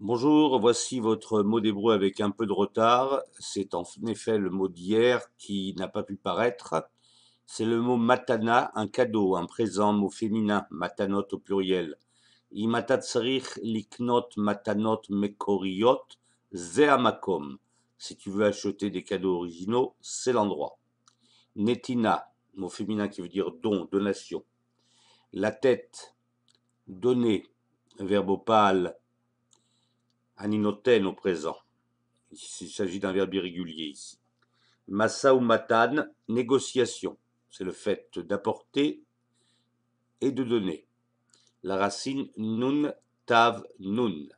Bonjour, voici votre mot d'hébreu avec un peu de retard. C'est en effet le mot d'hier qui n'a pas pu paraître. C'est le mot matana, un cadeau, un présent, mot féminin, matanot au pluriel. Imatatsarich liknot matanot mekoriot zeamakom. Si tu veux acheter des cadeaux originaux, c'est l'endroit. Netina, mot féminin qui veut dire don, donation. La tête, donner, verbe opale, « Aninoten » au présent. Il s'agit d'un verbe irrégulier ici. Massa ou matan, négociation. C'est le fait d'apporter et de donner. La racine nun tav nun.